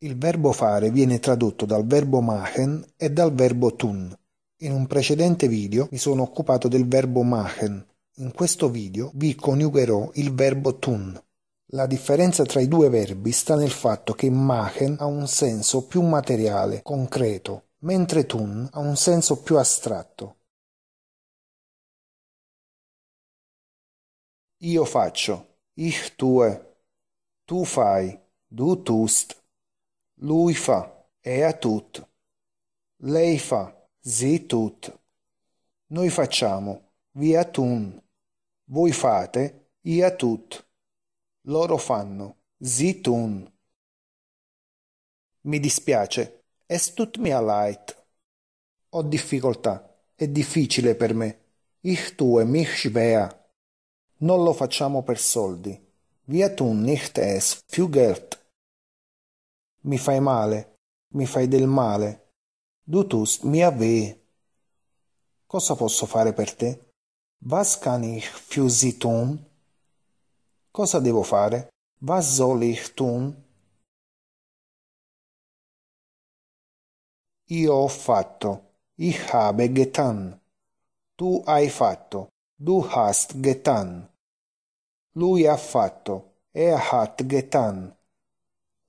Il verbo fare viene tradotto dal verbo machen e dal verbo tun. In un precedente video mi sono occupato del verbo machen. In questo video vi coniugherò il verbo tun. La differenza tra i due verbi sta nel fatto che machen ha un senso più materiale, concreto, mentre tun ha un senso più astratto. Io faccio, ich tue, tu fai, du tust, lui fa, ea tut. Lei fa, zi tut. Noi facciamo, via tun. Voi fate, ia tut. Loro fanno, zi tun. Mi dispiace, es tut mia leid. Ho difficoltà, è difficile per me. Ich tue mich schwer. Non lo facciamo per soldi. Via tun nicht es, più Geld mi fai male, mi fai del male. Dutus mia weh. Cosa posso fare per te? Was kann ich für Sie tun? Cosa devo fare? Was soll ich tun? Io ho fatto. Ich habe getan. Tu hai fatto. Du hast getan. Lui ha fatto. Er hat getan.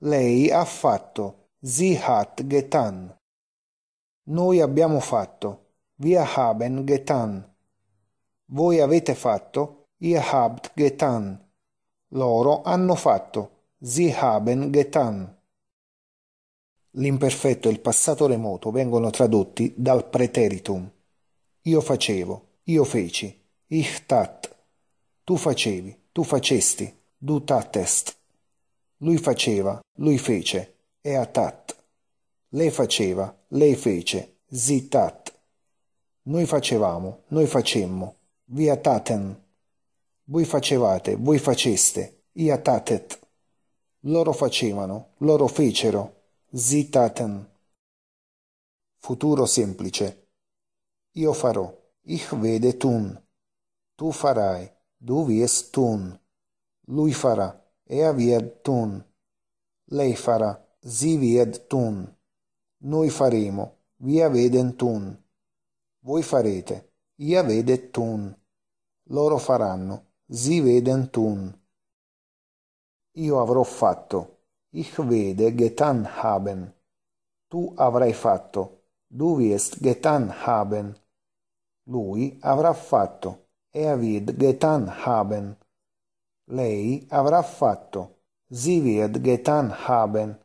Lei ha fatto. Sie hat getan. Noi abbiamo fatto. Wir haben getan. Voi avete fatto. Ihr habt getan. Loro hanno fatto. Sie haben getan. L'imperfetto e il passato remoto vengono tradotti dal preteritum. Io facevo, io feci, ich tat. Tu facevi, tu facesti, du tatest. Lui faceva, lui fece, eatat. Lei faceva, lei fece, zitat. Noi facevamo, noi facemmo, viataten. Voi facevate, voi faceste, ia tatet. Loro facevano, loro fecero, zitaten. Futuro semplice. Io farò, ich vede tun. Tu farai, du wirst tun. Lui farà, Eavied-tun. Lei farà. Zivied-tun. Noi faremo. via Viaveden-tun. Voi farete. Iavedet-tun. Loro faranno. Ziveden-tun. Io avrò fatto. Ich werde getan haben. Tu avrai fatto. Du wirst getan haben. Lui avrà fatto. Er wird getan haben lei avrà fatto, Sie wird getan haben,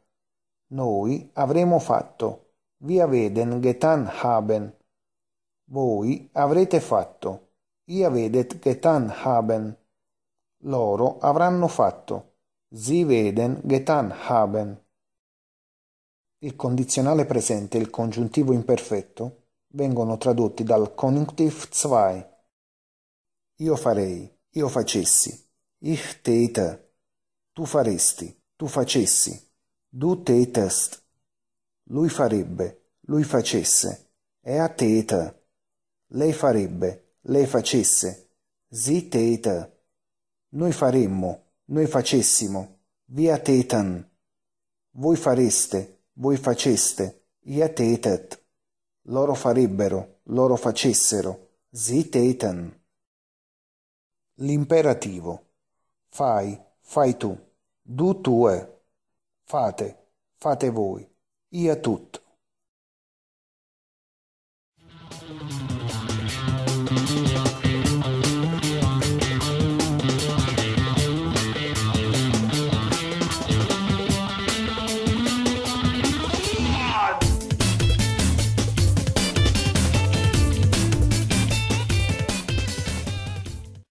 noi avremo fatto, wir werden getan haben, voi avrete fatto, ihr werdet getan haben, loro avranno fatto, Sie werden getan haben. Il condizionale presente e il congiuntivo imperfetto vengono tradotti dal Konjunktiv 2. Io farei, io facessi, Ich täte, tu faresti, tu facessi, du tätest, lui farebbe, lui facesse, er täte, lei farebbe, lei facesse, sie täte, noi faremmo, noi facessimo, via täten, voi fareste, voi faceste, ihr tätet, loro farebbero, loro facessero, sie täten. L'imperativo fai, fai tu, du tue, fate, fate voi, ia tutto.